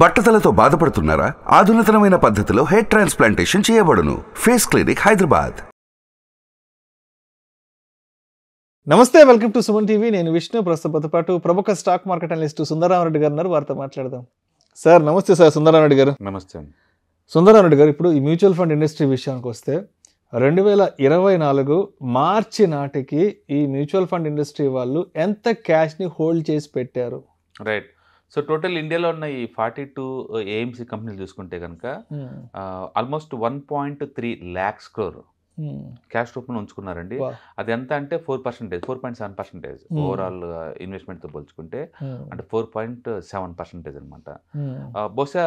బట్టతలతో బాధపడుతున్నారా ఆధునతనమైన పద్ధతిలో హెయిర్ ట్రాన్స్ప్లాంటేషన్ చేయబడును ఫేస్ క్లినిక్ హైదరాబాద్ నమస్తే వెల్కమ్ టు సుమన్ టీవీ నేను విష్ణు ప్రస్తుత పాటు ప్రముఖ స్టాక్ మార్కెట్ అనలిస్ట్ సుందరరామరెడ్డి గారు ఉన్నారు వారితో మాట్లాడదాం సార్ నమస్తే సార్ సుందరరామరెడ్డి గారు నమస్తే సుందరరామరెడ్డి గారు ఇప్పుడు ఈ మ్యూచువల్ ఫండ్ ఇండస్ట్రీ విషయానికి వస్తే రెండు వేల ఇరవై నాలుగు మార్చి నాటికి ఈ మ్యూచువల్ ఫండ్ ఇండస్ట్రీ వాళ్ళు ఎంత క్యాష్ని హోల్డ్ చేసి పెట్టారు రైట్ సో టోటల్ ఇండియాలో ఉన్న ఈ ఫార్టీ టూ ఏఎంసీ కంపెనీలు చూసుకుంటే కనుక hmm. Almost one point three lakhs crore hmm. Cash రూపంలో ఉంచుకున్నారండి అది ఎంత అంటే four percentage four point seven percentage overall hmm. ఇన్వెస్ట్మెంట్తో పోల్చుకుంటే అంటే ఫోర్ పాయింట్ సెవెన్ పర్సెంటేజ్ అనమాట బహుశా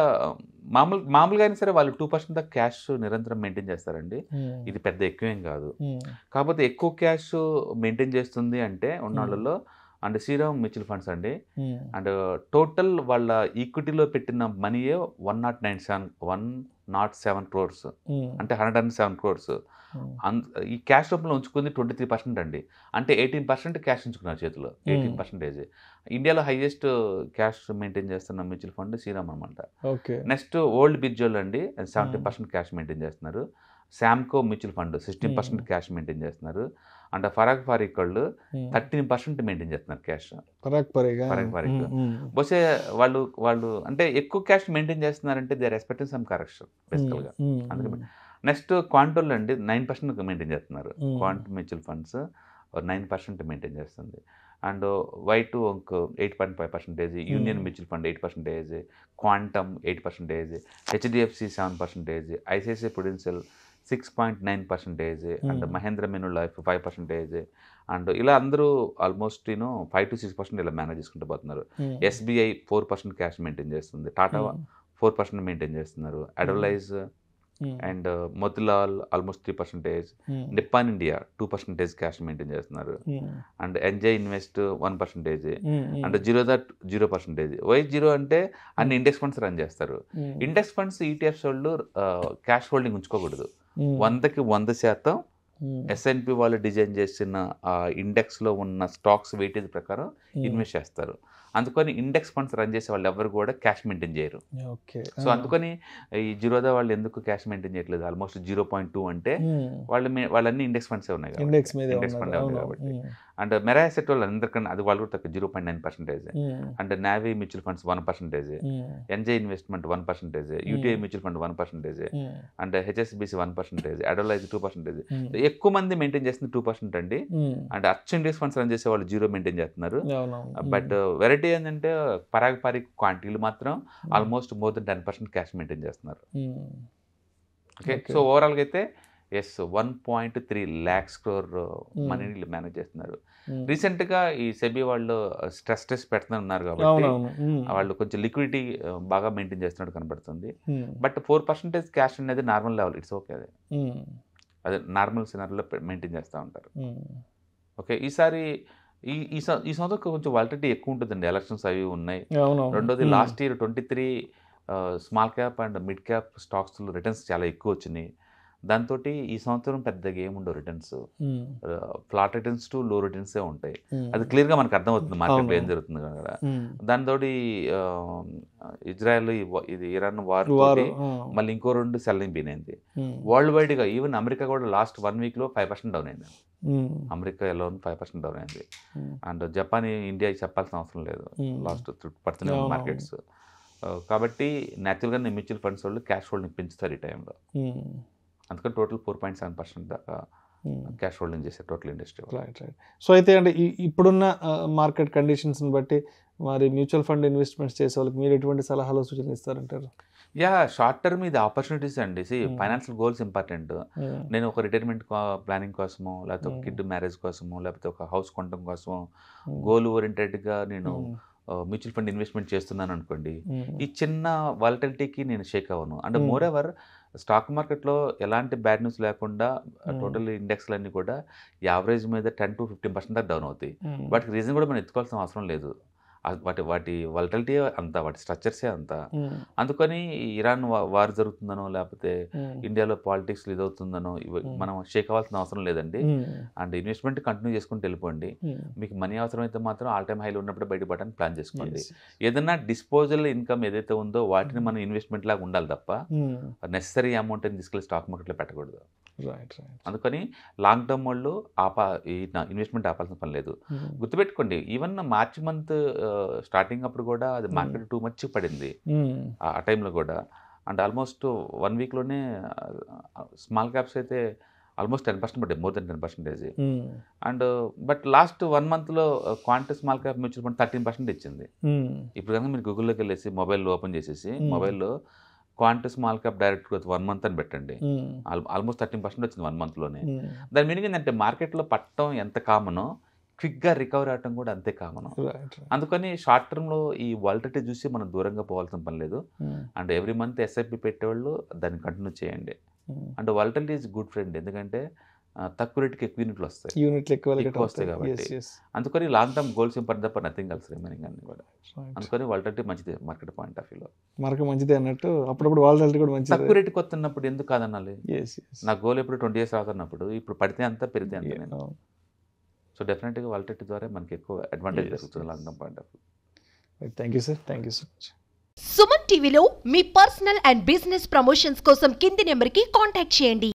మామూలు మామూలుగా అయినా సరే వాళ్ళు టూ పర్సెంట్ దాకా క్యాష్ నిరంతరం మెయింటైన్ చేస్తారండి ఇది పెద్ద ఎక్కువేం కాదు కాకపోతే ఎక్కువ క్యాష్ మెయింటైన్ చేస్తుంది అంటే ఉన్న వాళ్ళలో అండ్ శ్రీరామ్ మ్యూచువల్ ఫండ్స్ అండి hmm. అండ్ టోటల్ వాళ్ళ ఈక్విటీలో పెట్టిన మనీయే one not nine seven one not seven crores hmm. అంటే hundred and seven crores hmm. ఈ క్యాష్ రూపంలో ఉంచుకుంది ట్వంటీ త్రీ పర్సెంట్ అండి అంటే ఎయిటీన్ పర్సెంట్ క్యాష్ ఉంచుకున్నారు చేతిలో ఎయిటీన్ పర్సెంటేజ్ ఇండియాలో హైయెస్ట్ క్యాష్ మెయింటైన్ చేస్తున్న మ్యూచువల్ ఫండ్ శ్రీరామ్ అనమాట నెక్స్ట్ ఓల్డ్ బిజ్జోల్ అండి సెవెంటీ పర్సెంట్ క్యాష్ మెయింటైన్ చేస్తున్నారు Samco mutual fund sixteen percent cash maintain చేస్తున్నారు అంటే ఫరాక్ పారికళ్ళు థర్టీన్ పర్సెంట్ మెయింటైన్ చేస్తున్నారు క్యాష్ ఫరాక్ ఫరాక్ పారిక్ బహుశా వాళ్ళు వాళ్ళు అంటే ఎక్కువ క్యాష్ మెయింటైన్ చేస్తున్నారంటే దే రెస్పెక్టింగ్ సమ్ కరెక్షన్ గా అందుకే నెక్స్ట్ క్వాంటోల్ అండి నైన్ పర్సెంట్ మెయింటైన్ చేస్తున్నారు Quant mutual funds nine percent maintain చేస్తుంది అండ్ వైట్ ఒక eight point five percentage Union mutual fund eight percentage Quantum eight percentage HDFC seven percentage ICICI Prudential six point nine percentage and Mahindra Manulife five percentage and ఇలా అందరూ almost you know five to six percent ఇలా manage చేసుకుంటూ పోతున్నారు SBI four percent cash maintain చేస్తుంది Tata four percent maintain చేస్తున్నారు Edelweiss and Motilal almost three percentage Nippon India two percentage cash maintain చేస్తున్నారు and NJ invest one percentage and zero that zero percentage why zero అంటే అన్ని index funds run చేస్తారు index funds ETF వాళ్ళు cash uh, holding ఉంచుకోకూడదు వందకి వంద శాతం SNP వాళ్ళు డిజైన్ చేసిన ఆ ఇండెక్స్లో ఉన్న స్టాక్స్ వెయిటేజ్ ప్రకారం ఇన్వెస్ట్ చేస్తారు అందుకని ఇండెక్స్ ఫండ్స్ రన్ చేసే వాళ్ళు ఎవరు కూడా క్యాష్ మెయింటైన్ చేయరు సో అందుకని ఈ జీరోదా వాళ్ళు ఎందుకు క్యాష్ మెయింటైన్ చేయట్లేదు ఆల్మోస్ట్ జీరో పాయింట్ టూ అంటే వాళ్ళు వాళ్ళన్ని ఇండెక్స్ ఫండ్స్ ఉన్నాయి ఇండెక్స్ ఫండ్ కాబట్టి అండ్ మెరా సెట్ వాళ్ళు అందరికన్నా అది వాళ్ళు కూడా తక్కువ zero point nine percentage and Navi mutual funds one percentage NJ investment one percentage UTI mutual fund one percentage and HSBC one percentage Edelweiss two percentage ఎక్కువ మంది మెయింటైన్ చేస్తుంది టూ పర్సెంట్ అండి అండ్ అచ్చు ఇండెక్స్ ఫండ్స్ రన్ చేసే వాళ్ళు zero maintain చేస్తున్నారు but వెరైటీ డే ఏంటంటే పరాగ పారిక క్వాంటిటీలు మాత్రం almost more than ten percent cash maintain చేస్తున్నారు ఓకే సో ఓవరాల్గా అయితే ఎస్ one point three lakhs crore మనీని మేనేజ్ చేస్తున్నారు రీసెంట్ hmm. గా ఈ సెబీ వాళ్ళు స్ట్రెస్ uh, టెస్ట్ పెడుతున్నారు కాబట్టి hmm. వాళ్ళు కొంచెం లిక్విడిటీ uh, బాగా మెయింటైన్ చేస్తున్నట్టు కనబడుతుంది బట్ ఫోర్ పర్సెంటేజ్ క్యాష్ అనేది నార్మల్ లెవెల్ ఇట్స్ ఓకే అది అది నార్మల్ సినారీలో మెయింటైన్ చేస్తూ ఉంటారు ఓకే hmm. ఈసారి ఈ ఈ సంవత్సరం కొంచెం వాలిటీ ఎక్కువ ఉంటుందండి ఎలక్షన్స్ అవి ఉన్నాయి రెండోది last year twenty three small cap and mid cap స్టాక్స్లో రిటర్న్స్ చాలా ఎక్కువ వచ్చినాయి దాంతో ఈ సంవత్సరం పెద్దగా ఏముండవు returns flat returns to low returns ఏ ఉంటాయి అది క్లియర్ గా మనకు అర్థమవుతుంది మార్కెట్ ఏం జరుగుతుంది కదా దాంతో ఇజ్రాయెల్ ఇది ఇరాన్ వార్ మళ్ళీ ఇంకో రెండు సెల్లింగ్ పోయినాయింది వరల్డ్ గా ఈవెన్ అమెరికా కూడా లాస్ట్ వన్ వీక్ లో ఫైవ్ పర్సెంట్ డౌన్ అయింది America alone five percent down అయింది అండ్ జపాన్ ఇండియా చెప్పాల్సిన అవసరం లేదు లాస్ట్ పడుతున్నాయి మార్కెట్స్ కాబట్టి గా మ్యూచువల్ ఫండ్స్ వాళ్ళు క్యాష్ హోల్డ్ పెంచుతారు ఈ టైంలో అందుకని total four point seven percent దాకా hmm. క్యాష్ హోల్డింగ్ చేసే total industry right right so అయితే అంటే ఇప్పుడున్న మార్కెట్ కండిషన్స్ని బట్టి మరి మ్యూచువల్ ఫండ్ ఇన్వెస్ట్మెంట్స్ చేసే వాళ్ళకి మీరు ఎటువంటి సలహాలు సూచనలు ఇస్తారంటారు యా షార్ట్ టర్మ్ ఇది ఆపర్చునిటీస్ అండి సి hmm. Financial goals important hmm. నేను ఒక రిటైర్మెంట్ ప్లానింగ్ కోసము లేకపోతే ఒక కిడ్ మ్యారేజ్ కోసము లేకపోతే ఒక హౌస్ కొనడం కోసము గోల్ ఓరియంటెడ్గా నేను మ్యూచువల్ ఫండ్ ఇన్వెస్ట్మెంట్ చేస్తున్నాను అనుకోండి ఈ చిన్న వాలటిలిటీకి నేను షేక్ అవ్వను అండ్ మోర్ ఎవర్ స్టాక్ మార్కెట్లో ఎలాంటి బ్యాడ్ న్యూస్ లేకుండా టోటల్ ఇండెక్స్లన్నీ కూడా యావరేజ్ మీద టెన్ టు ఫిఫ్టీన్ పర్సెంట్ దాకా డౌన్ అవుతాయి వాటికి రీజన్ కూడా మనం ఎత్తుకోవాల్సిన అవసరం లేదు వాటి వాటి వలటలిటీ అంత వాటి స్ట్రక్చర్సే అంత అందుకని ఇరాన్ వారు జరుగుతుందనో లేకపోతే ఇండియాలో పాలిటిక్స్ ఇది అవుతుందనో మనం షేక్ అవ్వాల్సిన అవసరం లేదండి అండ్ ఇన్వెస్ట్మెంట్ కంటిన్యూ చేసుకుని వెళ్ళిపోండి మీకు మనీ అవసరమైతే మాత్రం ఆల్ టైమ్ హైలో ఉన్నప్పుడు బయటపడడానికి ప్లాన్ చేసుకోండి ఏదైనా డిస్పోజల్ ఇన్కమ్ ఏదైతే ఉందో వాటిని మనం ఇన్వెస్ట్మెంట్ లాగా ఉండాలి తప్ప నెసరీ అమౌంట్ తీసుకెళ్ళి స్టాక్ మార్కెట్లో పెట్టకూడదు రైట్ అందుకని లాక్డౌన్ వాళ్ళు ఆపా ఈ ఇన్వెస్ట్మెంట్ ఆపాల్సిన పని లేదు hmm. గుర్తుపెట్టుకోండి ఈవెన్ మార్చ్ మంత్ స్టార్టింగ్ అప్పుడు కూడా అది hmm. మార్కెట్ టూ మచ్ పడింది hmm. ఆ టైంలో కూడా అండ్ ఆల్మోస్ట్ వన్ వీక్లోనే స్మాల్ క్యాప్స్ అయితే ఆల్మోస్ట్ టెన్ పర్సెంట్ పడ్డాయి more than ten percentage and but last one మంత్లో Quant's small cap mutual fund thirteen percent ఇచ్చింది ఇప్పుడు కనుక మీరు గూగుల్లోకి వెళ్ళేసి మొబైల్ ఓపెన్ చేసేసి మొబైల్లో Quant's small cap direct growth one month అని పెట్టండి ఆల్మోస్ట్ థర్టీన్ పర్సెంట్ వచ్చింది వన్ మంత్లోనే దాని మీనింగ్ ఏంటంటే మార్కెట్లో పట్టడం ఎంత కామనో క్విక్గా రికవర్ అవటం కూడా అంతే కామన్ అందుకని షార్ట్ టర్మ్లో ఈ వాలిటీ చూసి మనం దూరంగా పోవాల్సిన పని లేదు అండ్ ఎవ్రీ మంత్ ఎస్ఐపి పెట్టేవాళ్ళు దాన్ని కంటిన్యూ చేయండి and volatility is good friend ఎందుకంటే తక్కువ రేటుకి ఎక్కువ యూనిట్లు వస్తాయి యూనిట్లు ఎక్కువ వస్తాయి కాబట్టి అందుకని లాంగ్ టర్మ్ గోల్స్ ఇంపార్టెంట్ తప్ప నథింగ్ కలిసి రిమైనింగ్ అన్ని కూడా అందుకని వాలిటీ మంచిదే మార్కెట్ పాయింట్ ఆఫ్ వ్యూలో మార్కెట్ మంచిది అన్నట్టు అప్పుడప్పుడు వాళ్ళ కూడా మంచిది తక్కువ రేటుకి వస్తున్నప్పుడు ఎందుకు కాదనాలి నా గోల్ ఎప్పుడు ట్వంటీ ఇయర్స్ రాకున్నప్పుడు ఇప్పుడు పడితే అంతా పెరిగితే అంతే నేను సో డెఫినెట్గా వాళ్ళ ద్వారా మనకి ఎక్కువ అడ్వాంటేజ్ జరుగుతుంది long term point of view thank you sir thank you so much Suman టీవీలో మీ పర్సనల్ అండ్ బిజినెస్ ప్రమోషన్స్ కోసం కింది నెంబర్కి కాంటాక్ట్ చేయండి